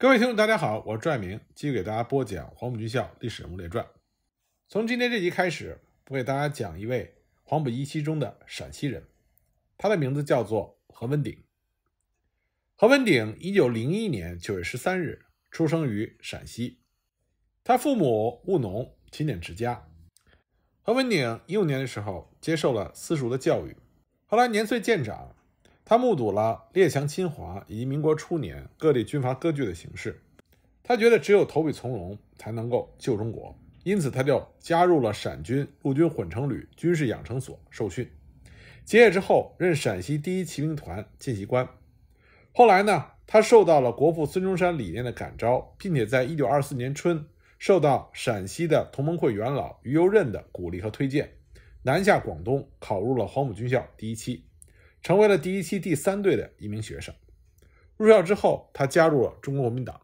各位听众，大家好，我是拽爱明，继续给大家播讲《黄埔军校历史人物列传》。从今天这集开始，我给大家讲一位黄埔一期中的陕西人，他的名字叫做何文鼎。何文鼎一九零一年九月十三日出生于陕西，他父母务农，勤俭持家。何文鼎幼年的时候接受了私塾的教育，后来年岁渐长。他目睹了列强侵华以及民国初年各地军阀割据的形势，他觉得只有投笔从戎才能够救中国，因此他就加入了陕军陆军混成旅军事养成所受训，结业之后任陕西第一骑兵团见习官。后来呢，他受到了国父孙中山理念的感召，并且在一九二四年春受到陕西的同盟会元老于右任的鼓励和推荐，南下广东考入了黄埔军校第一期。成为了第一期第三队的一名学生。入校之后，他加入了中国国民党。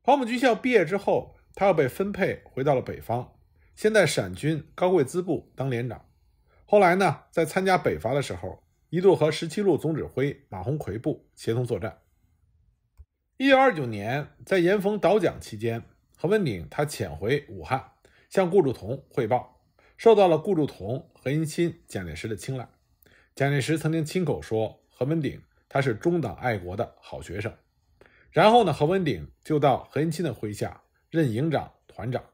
黄埔军校毕业之后，他又被分配回到了北方，先在陕军高桂滋部当连长。后来呢，在参加北伐的时候，一度和十七路总指挥马鸿逵部协同作战。一九二九年，在严封倒蒋期间，何文鼎他潜回武汉，向顾祝同汇报，受到了顾祝同、何应钦、蒋介石的青睐。蒋介石曾经亲口说：“何文鼎，他是中党爱国的好学生。”然后呢，何文鼎就到何应钦的麾下任营长、团长。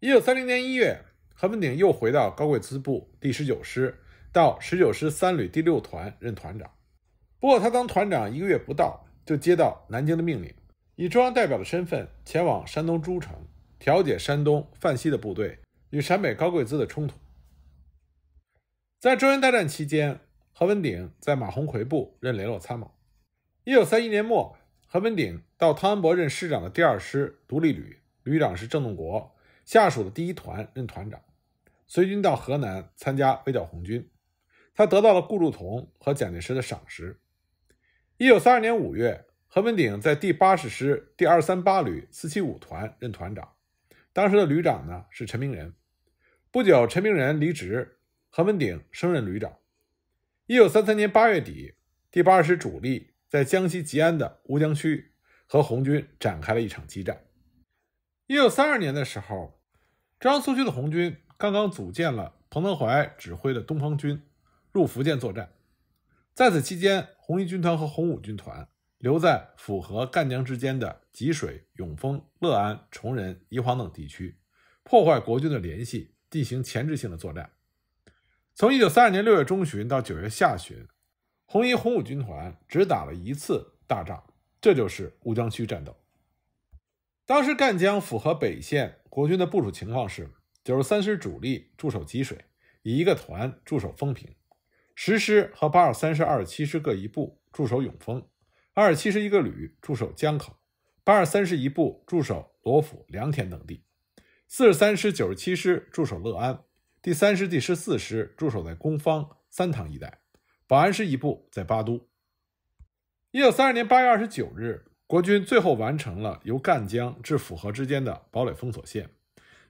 一九三零年一月，何文鼎又回到高桂滋部第十九师，到十九师三旅第六团任团长。不过，他当团长一个月不到，就接到南京的命令，以中央代表的身份前往山东诸城，调解山东范西的部队与陕北高桂滋的冲突。在中原大战期间。何文鼎在马鸿逵部任联络参谋。一九三一年末，何文鼎到汤恩伯任师长的第二师独立旅，旅长是郑洞国，下属的第一团任团长，随军到河南参加围剿红军。他得到了顾祝同和蒋介石的赏识。一九三二年五月，何文鼎在第八十师第二三八旅四七五团任团长，当时的旅长呢是陈明仁。不久，陈明仁离职，何文鼎升任旅长。一九三三年八月底，第八师主力在江西吉安的乌江区和红军展开了一场激战。一九三二年的时候，中央苏区的红军刚刚组建了彭德怀指挥的东方军，入福建作战。在此期间，红一军团和红五军团留在府河、赣江之间的吉水、永丰、乐安、崇仁、宜黄等地区，破坏国军的联系，进行钳制性的作战。从一九三二年六月中旬到九月下旬，红一、红五军团只打了一次大仗，这就是乌江区战斗。当时赣江符合北线国军的部署情况是：九十三师主力驻守吉水，以一个团驻守风平；十师和八二三师、二十七师各一部驻守永丰；二十七师一个旅驻守江口，八二三师一部驻守罗浮、良田等地；四十三师、九十七师驻守乐安。第三师、第十四师驻守在攻方三塘一带，保安师一部在巴都。一九三二年八月二十九日，国军最后完成了由赣江至抚河之间的堡垒封锁线。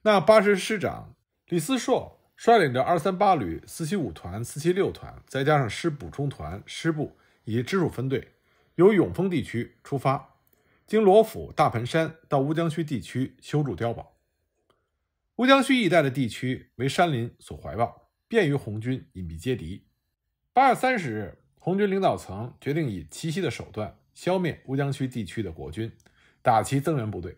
那八师师长李思硕率领着二三八旅、四七五团、四七六团，再加上师补充团、师部以及直属分队，由永丰地区出发，经罗府、大盆山到乌江区地区修筑碉堡。乌江区一带的地区为山林所怀抱，便于红军隐蔽接敌。八月三十日，红军领导层决定以奇袭的手段消灭乌江区地区的国军，打其增援部队。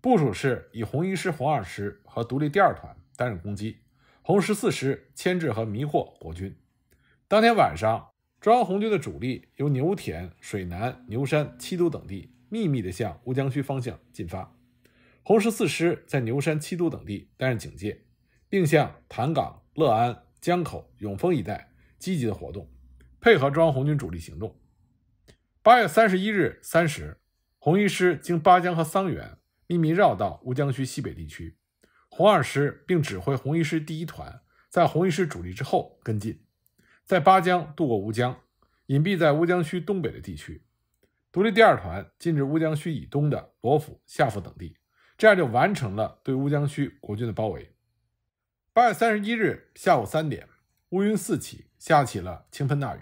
部署是以红一师、红二师和独立第二团担任攻击，红十四师牵制和迷惑国军。当天晚上，中央红军的主力由牛田、水南、牛山、七都等地秘密地向乌江区方向进发。红十四师在牛山、七都等地担任警戒，并向潭港、乐安、江口、永丰一带积极的活动，配合中央红军主力行动。八月三十一日三时，红一师经巴江和桑园秘密绕道乌江区西北地区，红二师并指挥红一师第一团在红一师主力之后跟进，在巴江渡过乌江，隐蔽在乌江区东北的地区。独立第二团进至乌江区以东的罗府、下府等地。这样就完成了对乌江区国军的包围。八月三十一日下午三点，乌云四起，下起了倾盆大雨。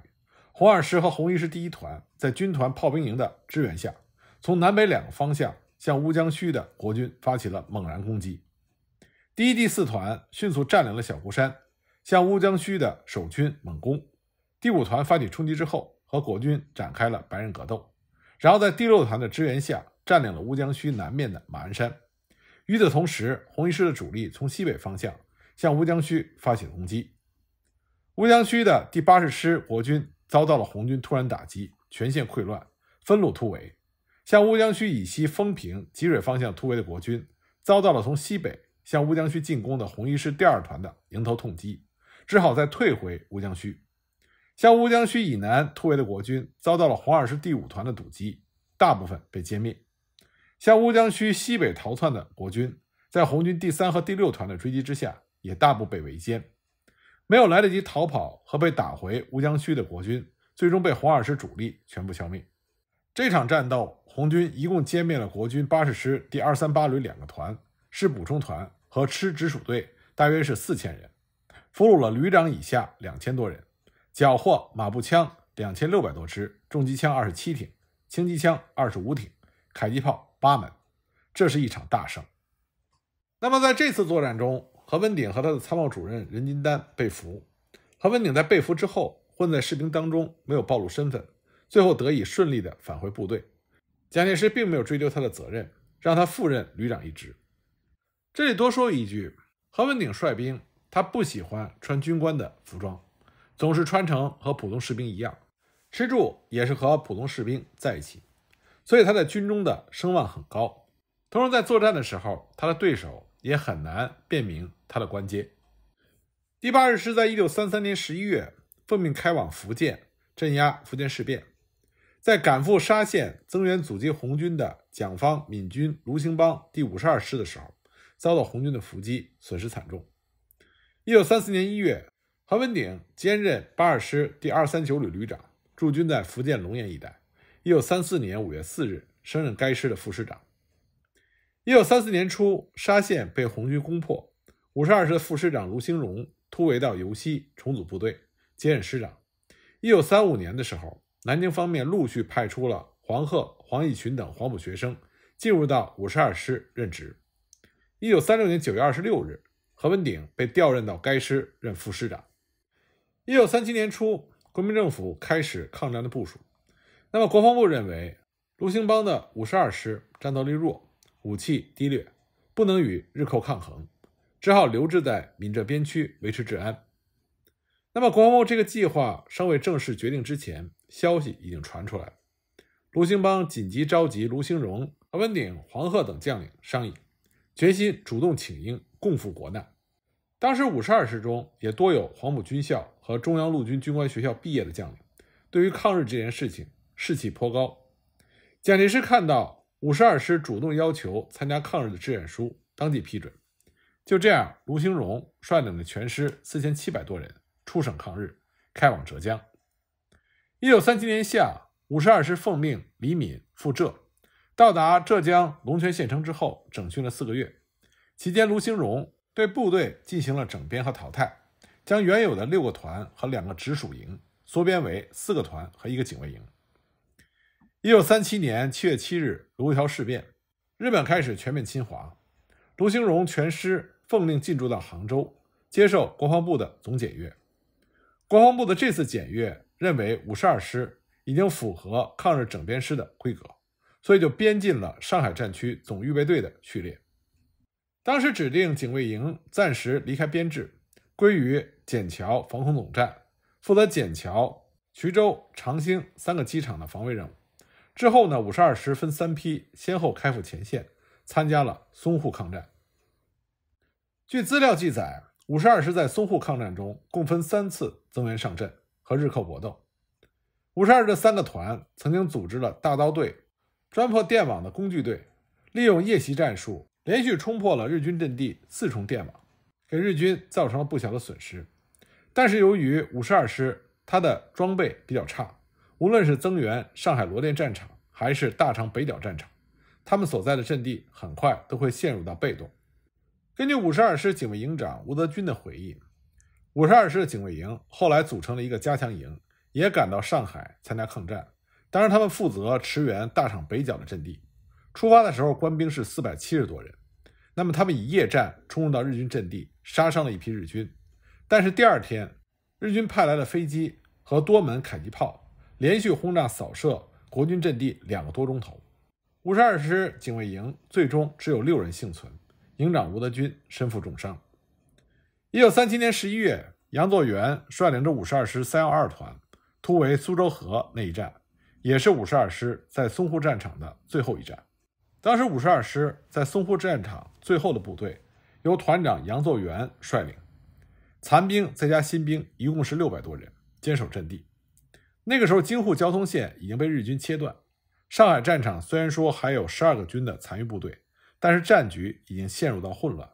红二师和红一师第一团在军团炮兵营的支援下，从南北两个方向向乌江区的国军发起了猛然攻击。第一、第四团迅速占领了小湖山，向乌江区的守军猛攻。第五团发起冲击之后，和国军展开了白刃格斗，然后在第六团的支援下占领了乌江区南面的马鞍山。与此同时，红一师的主力从西北方向向乌江区发起攻击，乌江区的第八十师国军遭到了红军突然打击，全线溃乱，分路突围。向乌江区以西丰平、吉水方向突围的国军，遭到了从西北向乌江区进攻的红一师第二团的迎头痛击，只好再退回乌江区。向乌江区以南突围的国军，遭到了红二师第五团的堵击，大部分被歼灭。向乌江区西北逃窜的国军，在红军第三和第六团的追击之下，也大部被围歼。没有来得及逃跑和被打回乌江区的国军，最终被红二师主力全部消灭。这场战斗，红军一共歼灭了国军八十师第二三八旅两个团，是补充团和吃直属队，大约是四千人，俘虏了旅长以下两千多人，缴获马步枪两千六百多支，重机枪二十七挺，轻机枪二十五挺，迫击炮。八门，这是一场大胜。那么在这次作战中，何文鼎和他的参谋主任任金丹被俘。何文鼎在被俘之后混在士兵当中，没有暴露身份，最后得以顺利的返回部队。蒋介石并没有追究他的责任，让他复任旅长一职。这里多说一句，何文鼎率兵，他不喜欢穿军官的服装，总是穿成和普通士兵一样，吃住也是和普通士兵在一起。所以他在军中的声望很高，同时在作战的时候，他的对手也很难辨明他的官阶。第八师在一九三三年十一月奉命开往福建镇压福建事变，在赶赴沙县增援阻击红军的蒋方敏军卢兴邦第五十二师的时候，遭到红军的伏击，损失惨重。一九三四年一月，何文鼎兼任八二师第二三九旅旅长，驻军在福建龙岩一带。一九三四年五月四日，升任该师的副师长。一九三四年初，沙县被红军攻破，五十二师的副师长卢兴荣突围到尤溪重组部队，接任师长。一九三五年的时候，南京方面陆续派出了黄鹤、黄逸群等黄埔学生进入到五十二师任职。一九三六年九月二十六日，何文鼎被调任到该师任副师长。一九三七年初，国民政府开始抗战的部署。那么，国防部认为卢兴邦的五十二师战斗力弱，武器低劣，不能与日寇抗衡，只好留置在闽浙边区维持治安。那么，国防部这个计划尚未正式决定之前，消息已经传出来，卢兴邦紧急召集卢兴荣、温鼎、黄鹤等将领商议，决心主动请缨，共赴国难。当时，五十二师中也多有黄埔军校和中央陆军军官学校毕业的将领，对于抗日这件事情。士气颇高，蒋介石看到五十二师主动要求参加抗日的志愿书，当即批准。就这样，卢兴荣率领着全师四千七百多人出省抗日，开往浙江。一九三七年夏，五十二师奉命李敏赴浙，到达浙江龙泉县城之后，整训了四个月。期间，卢兴荣对部队进行了整编和淘汰，将原有的六个团和两个直属营缩编为四个团和一个警卫营。一九三七年七月七日，卢沟桥事变，日本开始全面侵华。卢兴荣全师奉命进驻到杭州，接受国防部的总检阅。国防部的这次检阅认为五十二师已经符合抗日整编师的规格，所以就编进了上海战区总预备队的序列。当时指定警卫营暂时离开编制，归于笕桥防空总站，负责笕桥、衢州、长兴三个机场的防卫任务。之后呢？五十二师分三批先后开赴前线，参加了淞沪抗战。据资料记载，五十二师在淞沪抗战中共分三次增援上阵，和日寇搏斗。五十二这三个团曾经组织了大刀队、专破电网的工具队，利用夜袭战术，连续冲破了日军阵地四重电网，给日军造成了不小的损失。但是由于五十二师它的装备比较差。无论是增援上海罗店战场，还是大场北角战场，他们所在的阵地很快都会陷入到被动。根据五十二师警卫营长吴德军的回忆，五十二师的警卫营后来组成了一个加强营，也赶到上海参加抗战。当时他们负责驰援大场北角的阵地。出发的时候，官兵是四百七十多人。那么他们以夜战冲入到日军阵地，杀伤了一批日军。但是第二天，日军派来了飞机和多门迫击炮。连续轰炸扫射国军阵地两个多钟头，五十二师警卫营最终只有六人幸存，营长吴德军身负重伤。一九三七年十一月，杨作元率领着五十二师三幺二团突围苏州河那一战，也是五十二师在淞沪战场的最后一战。当时五十二师在淞沪战场最后的部队，由团长杨作元率领，残兵再加新兵一共是六百多人坚守阵地。那个时候，京沪交通线已经被日军切断。上海战场虽然说还有十二个军的残余部队，但是战局已经陷入到混乱。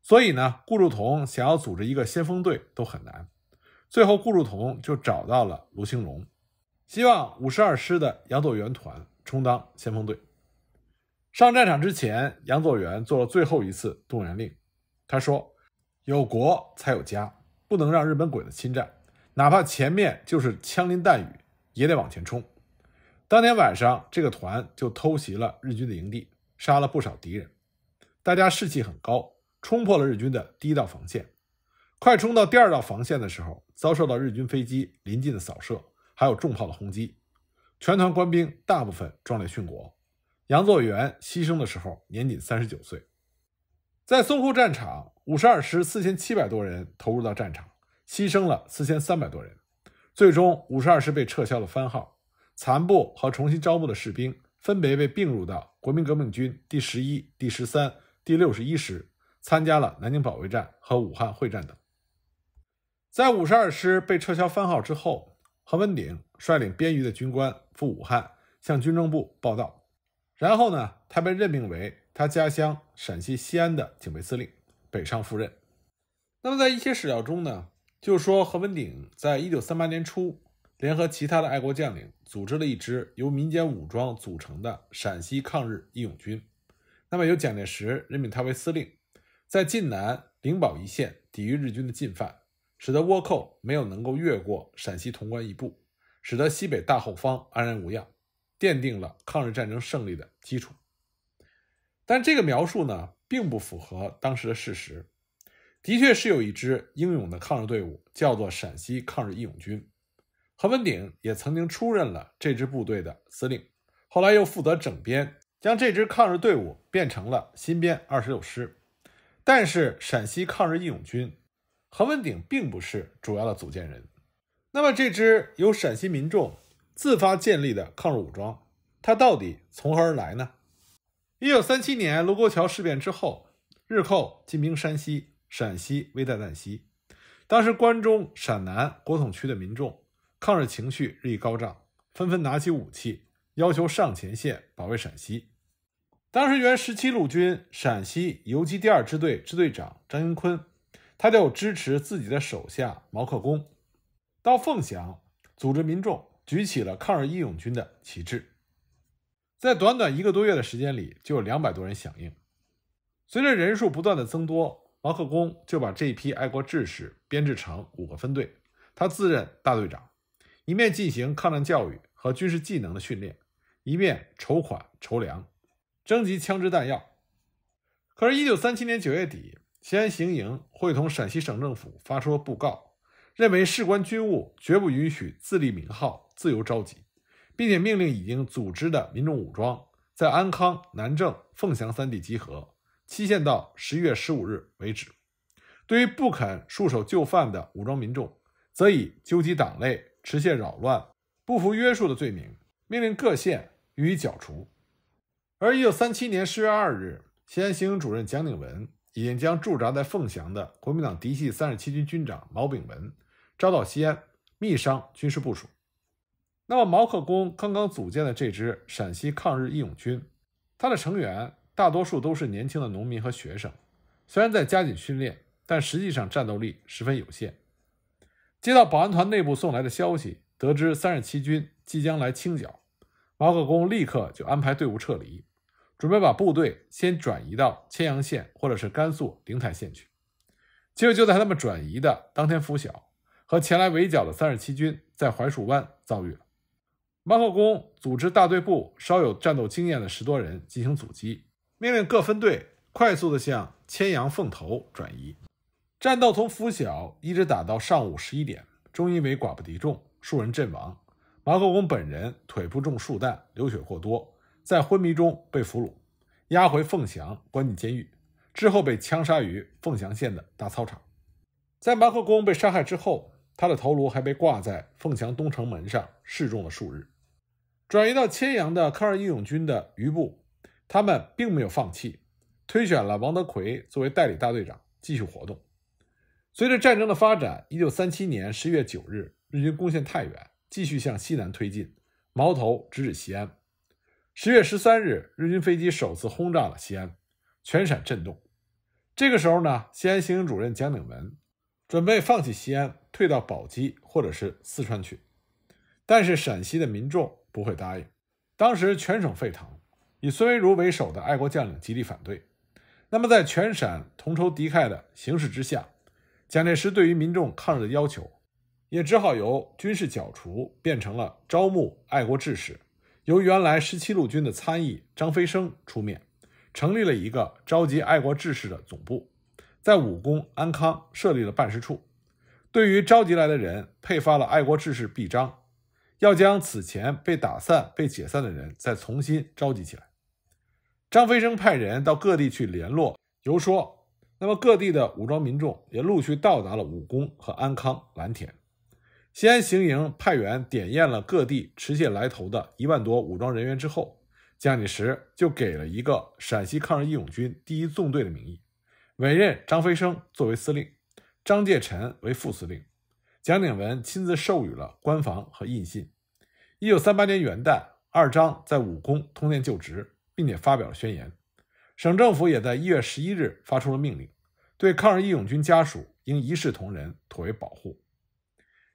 所以呢，顾祝同想要组织一个先锋队都很难。最后，顾祝同就找到了卢兴荣，希望五十二师的杨佐元团充当先锋队。上战场之前，杨佐元做了最后一次动员令。他说：“有国才有家，不能让日本鬼子侵占。”哪怕前面就是枪林弹雨，也得往前冲。当天晚上，这个团就偷袭了日军的营地，杀了不少敌人。大家士气很高，冲破了日军的第一道防线。快冲到第二道防线的时候，遭受到日军飞机临近的扫射，还有重炮的轰击。全团官兵大部分壮烈殉国。杨作元牺牲的时候年仅三十九岁。在淞沪战场，五十二师四千七百多人投入到战场。牺牲了四千三百多人，最终五十二师被撤销了番号，残部和重新招募的士兵分别被并入到国民革命军第十一、第十三、第六十一师，参加了南京保卫战和武汉会战等。在五十二师被撤销番号之后，何文鼎率领编余的军官赴武汉向军政部报到，然后呢，他被任命为他家乡陕西西安的警备司令，北上赴任。那么在一些史料中呢？就说何文鼎在一九三八年初联合其他的爱国将领，组织了一支由民间武装组成的陕西抗日义勇军。那么由蒋介石任命他为司令，在晋南灵宝一线抵御日军的进犯，使得倭寇没有能够越过陕西潼关一步，使得西北大后方安然无恙，奠定了抗日战争胜利的基础。但这个描述呢，并不符合当时的事实。的确是有一支英勇的抗日队伍，叫做陕西抗日义勇军。何文鼎也曾经出任了这支部队的司令，后来又负责整编，将这支抗日队伍变成了新编二十六师。但是，陕西抗日义勇军何文鼎并不是主要的组建人。那么，这支由陕西民众自发建立的抗日武装，它到底从何而来呢？一九三七年卢沟桥事变之后，日寇进兵山西。陕西危在旦夕，当时关中、陕南国统区的民众抗日情绪日益高涨，纷纷拿起武器，要求上前线保卫陕西。当时，原十七路军陕西游击第二支队支队长张云坤，他就支持自己的手下毛克功，到凤翔组织民众，举起了抗日义勇军的旗帜。在短短一个多月的时间里，就有两百多人响应。随着人数不断的增多。毛克功就把这批爱国志士编制成五个分队，他自任大队长，一面进行抗战教育和军事技能的训练，一面筹款筹粮，征集枪支弹药。可是，1937年9月底，西安行营会同陕西省政府发出了布告，认为事关军务，绝不允许自立名号、自由召集，并且命令已经组织的民众武装在安康、南郑、凤翔三地集合。期限到十一月十五日为止。对于不肯束手就范的武装民众，则以纠集党内、持械扰乱、不服约束的罪名，命令各县予以剿除。而一九三七年十月二日，西安行政主任蒋鼎文已经将驻扎在凤翔的国民党嫡系三十七军军长毛炳文招到西安，密商军事部署。那么，毛克功刚刚组建的这支陕西抗日义勇军，他的成员？大多数都是年轻的农民和学生，虽然在加紧训练，但实际上战斗力十分有限。接到保安团内部送来的消息，得知三十七军即将来清剿，毛可公立刻就安排队伍撤离，准备把部队先转移到千阳县或者是甘肃灵台县去。结果就在他们转移的当天拂晓，和前来围剿的三十七军在槐树湾遭遇了。毛可工组织大队部稍有战斗经验的十多人进行阻击。命令各分队快速地向千阳凤头转移。战斗从拂晓一直打到上午十一点，终因为寡不敌众，数人阵亡。毛克功本人腿部中数弹，流血过多，在昏迷中被俘虏，押回凤翔关进监狱，之后被枪杀于凤翔县的大操场。在毛克功被杀害之后，他的头颅还被挂在凤翔东城门上示众了数日。转移到千阳的抗日义勇军的余部。他们并没有放弃，推选了王德奎作为代理大队长继续活动。随着战争的发展，一九三七年十月九日，日军攻陷太原，继续向西南推进，矛头直指西安。十月十三日，日军飞机首次轰炸了西安，全陕震动。这个时候呢，西安行营主任蒋鼎文准备放弃西安，退到宝鸡或者是四川去，但是陕西的民众不会答应。当时全省沸腾。以孙维如为首的爱国将领极力反对。那么，在全陕同仇敌忾的形势之下，蒋介石对于民众抗日的要求，也只好由军事剿除变成了招募爱国志士。由原来十七路军的参议张飞生出面，成立了一个召集爱国志士的总部，在武功、安康设立了办事处，对于召集来的人配发了爱国志士臂章，要将此前被打散、被解散的人再重新召集起来。张飞生派人到各地去联络、游说，那么各地的武装民众也陆续到达了武功和安康、蓝田。西安行营派员点验了各地持械来投的一万多武装人员之后，蒋介石就给了一个陕西抗日义勇军第一纵队的名义，委任张飞生作为司令，张介臣为副司令，蒋鼎文亲自授予了官房和印信。一九三八年元旦，二张在武功通电就职。并且发表了宣言，省政府也在一月十一日发出了命令，对抗日义勇军家属应一视同仁，妥为保护。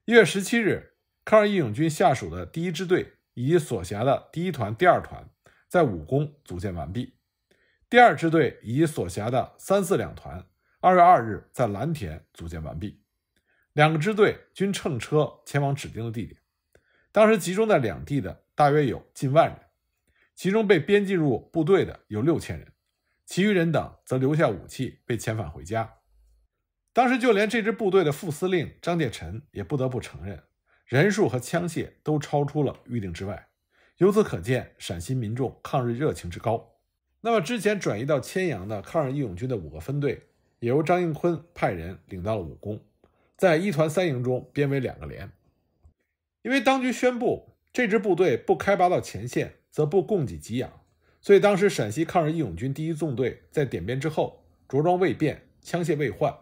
一月十七日，抗日义勇军下属的第一支队以及所辖的第一团、第二团，在武功组建完毕；第二支队以及所辖的三四两团，二月二日，在蓝田组建完毕。两个支队均乘车前往指定的地点，当时集中在两地的大约有近万人。其中被编进入部队的有六千人，其余人等则留下武器被遣返回家。当时就连这支部队的副司令张介臣也不得不承认，人数和枪械都超出了预定之外。由此可见，陕西民众抗日热情之高。那么，之前转移到千阳的抗日义勇军的五个分队，也由张应坤派人领到了武功，在一团三营中编为两个连。因为当局宣布，这支部队不开拔到前线。则不供给给养，所以当时陕西抗日义勇军第一纵队在点编之后，着装未变，枪械未换。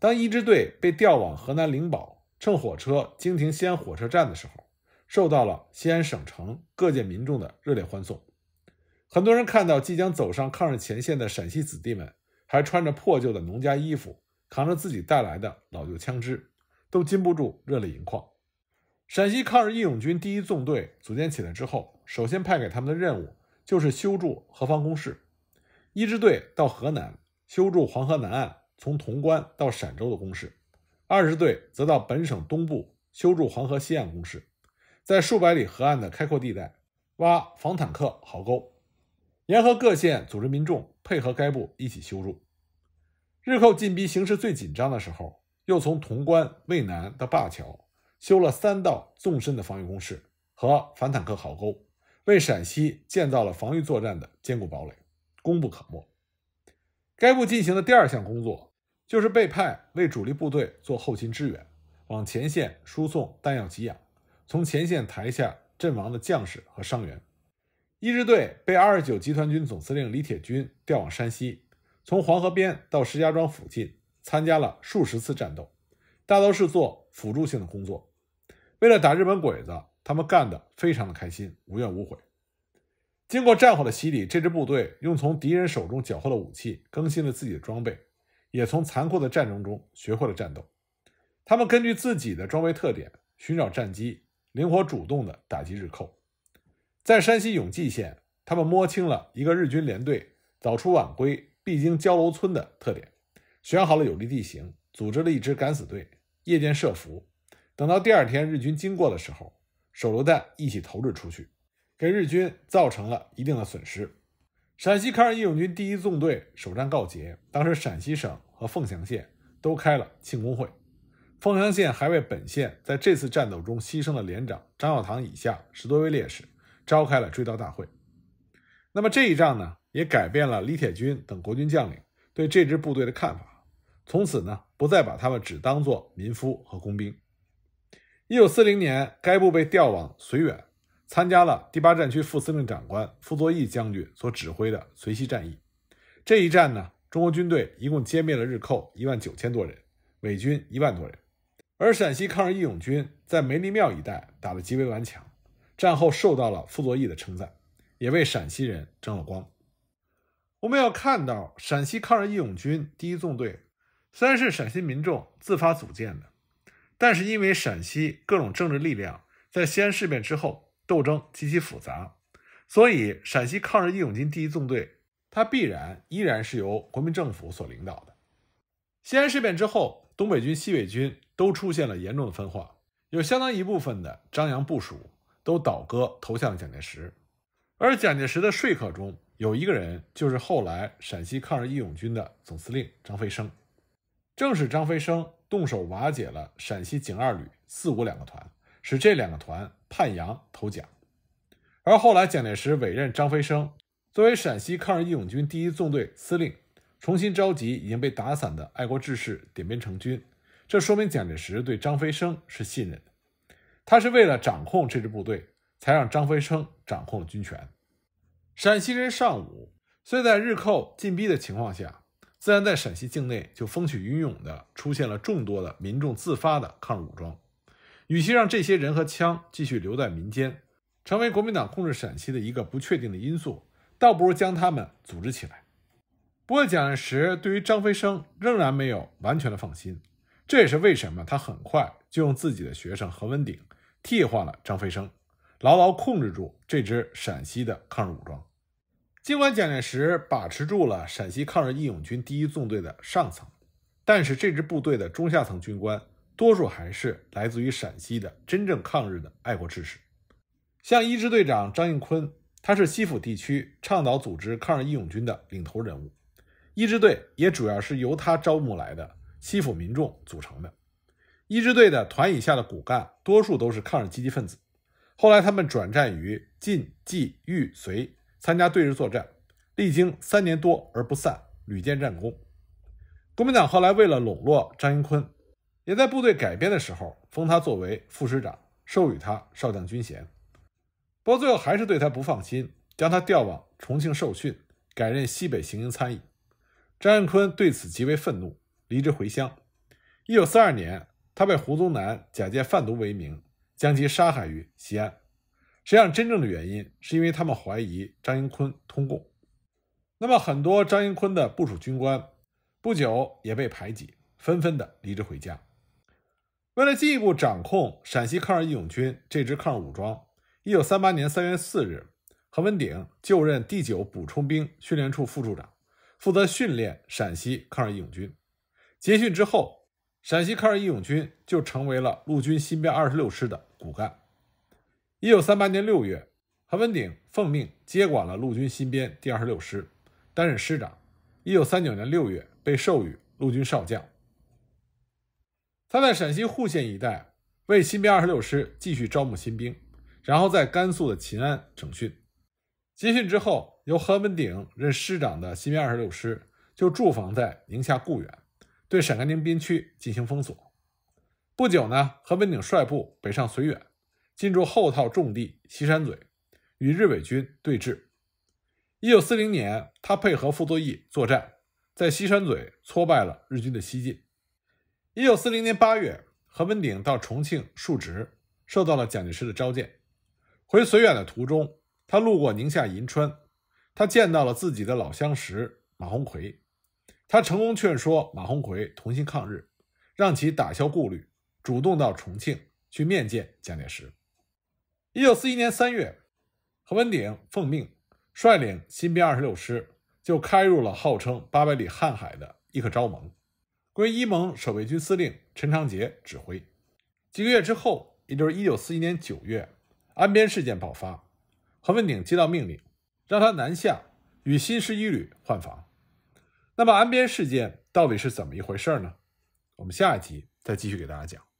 当一支队被调往河南灵宝，乘火车经停西安火车站的时候，受到了西安省城各界民众的热烈欢送。很多人看到即将走上抗日前线的陕西子弟们，还穿着破旧的农家衣服，扛着自己带来的老旧枪支，都禁不住热泪盈眶。陕西抗日义勇军第一纵队组建起来之后，首先派给他们的任务就是修筑河防工事。一支队到河南修筑黄河南岸从潼关到陕州的工事，二支队则到本省东部修筑黄河西岸工事，在数百里河岸的开阔地带挖防坦克壕沟，沿河各县组织民众配合该部一起修筑。日寇进逼形势最紧张的时候，又从潼关、渭南到灞桥。修了三道纵深的防御工事和反坦克壕沟，为陕西建造了防御作战的坚固堡垒，功不可没。该部进行的第二项工作，就是被派为主力部队做后勤支援，往前线输送弹药给养，从前线抬下阵亡的将士和伤员。一支队被二十九集团军总司令李铁军调往山西，从黄河边到石家庄附近，参加了数十次战斗，大都是做辅助性的工作。为了打日本鬼子，他们干得非常的开心，无怨无悔。经过战火的洗礼，这支部队用从敌人手中缴获的武器更新了自己的装备，也从残酷的战争中学会了战斗。他们根据自己的装备特点，寻找战机，灵活主动地打击日寇。在山西永济县，他们摸清了一个日军联队早出晚归、必经焦楼村的特点，选好了有利地形，组织了一支敢死队，夜间设伏。等到第二天日军经过的时候，手榴弹一起投掷出去，给日军造成了一定的损失。陕西抗日义勇军第一纵队首战告捷，当时陕西省和凤翔县都开了庆功会，凤翔县还为本县在这次战斗中牺牲的连长张耀堂以下十多位烈士召开了追悼大会。那么这一仗呢，也改变了李铁军等国军将领对这支部队的看法，从此呢，不再把他们只当做民夫和工兵。一九四零年，该部被调往绥远，参加了第八战区副司令长官傅作义将军所指挥的绥西战役。这一战呢，中国军队一共歼灭了日寇一万九千多人，伪军一万多人。而陕西抗日义勇军在梅林庙一带打得极为顽强，战后受到了傅作义的称赞，也为陕西人争了光。我们要看到，陕西抗日义勇军第一纵队虽然是陕西民众自发组建的。但是，因为陕西各种政治力量在西安事变之后斗争极其复杂，所以陕西抗日义勇军第一纵队它必然依然是由国民政府所领导的。西安事变之后，东北军、西北军都出现了严重的分化，有相当一部分的张扬部署都倒戈投向蒋介石，而蒋介石的说客中有一个人就是后来陕西抗日义勇军的总司令张飞生，正是张飞生。动手瓦解了陕西警二旅四五两个团，使这两个团叛洋投蒋。而后来，蒋介石委任张飞生作为陕西抗日义勇军第一纵队司令，重新召集已经被打散的爱国志士，点编成军。这说明蒋介石对张飞生是信任的。他是为了掌控这支部队，才让张飞生掌控了军权。陕西人尚武，虽在日寇进逼的情况下，自然在陕西境内就风起云涌的出现了众多的民众自发的抗日武装。与其让这些人和枪继续留在民间，成为国民党控制陕西的一个不确定的因素，倒不如将他们组织起来。不过，蒋介石对于张飞生仍然没有完全的放心，这也是为什么他很快就用自己的学生何文鼎替换了张飞生，牢牢控制住这支陕西的抗日武装。尽管蒋介石把持住了陕西抗日义勇军第一纵队的上层，但是这支部队的中下层军官多数还是来自于陕西的真正抗日的爱国志士，像一支队长张应坤，他是西府地区倡导组织抗日义勇军的领头人物，一支队也主要是由他招募来的西府民众组成的，一支队的团以下的骨干多数都是抗日积极分子，后来他们转战于晋冀豫绥。参加对日作战，历经三年多而不散，屡建战功。国民党后来为了笼络张英坤，也在部队改编的时候封他作为副师长，授予他少将军衔。不过最后还是对他不放心，将他调往重庆受训，改任西北行营参议。张运坤对此极为愤怒，离职回乡。1942年，他被胡宗南假借贩毒为名，将其杀害于西安。实际上，真正的原因是因为他们怀疑张英坤通共，那么很多张英坤的部署军官不久也被排挤，纷纷的离职回家。为了进一步掌控陕西抗日义勇军这支抗日武装，一九三八年三月四日，何文鼎就任第九补充兵训练处副处长，负责训练陕西抗日义勇军。结训之后，陕西抗日义勇军就成为了陆军新编二十六师的骨干。一九三八年六月，何文鼎奉命接管了陆军新编第二十六师，担任师长。一九三九年六月，被授予陆军少将。他在陕西户县一带为新编二十六师继续招募新兵，然后在甘肃的秦安整训。集训之后，由何文鼎任师长的新编二十六师就驻防在宁夏固原，对陕甘宁边区进行封锁。不久呢，何文鼎率部北上绥远。进驻后套重地西山嘴，与日伪军对峙。一九四零年，他配合傅作义作战，在西山嘴挫败了日军的西进。一九四零年八月，何文鼎到重庆述职，受到了蒋介石的召见。回绥远的途中，他路过宁夏银川，他见到了自己的老相识马鸿逵，他成功劝说马鸿逵同心抗日，让其打消顾虑，主动到重庆去面见蒋介石。一九四一年三月，何文鼎奉命率领新编二十六师，就开入了号称八百里瀚海的伊克昭盟，归伊盟守备军司令陈长捷指挥。几个月之后，也就是一九四一年九月，安边事件爆发，何文鼎接到命令，让他南下与新十一旅换防。那么，安边事件到底是怎么一回事呢？我们下一集再继续给大家讲。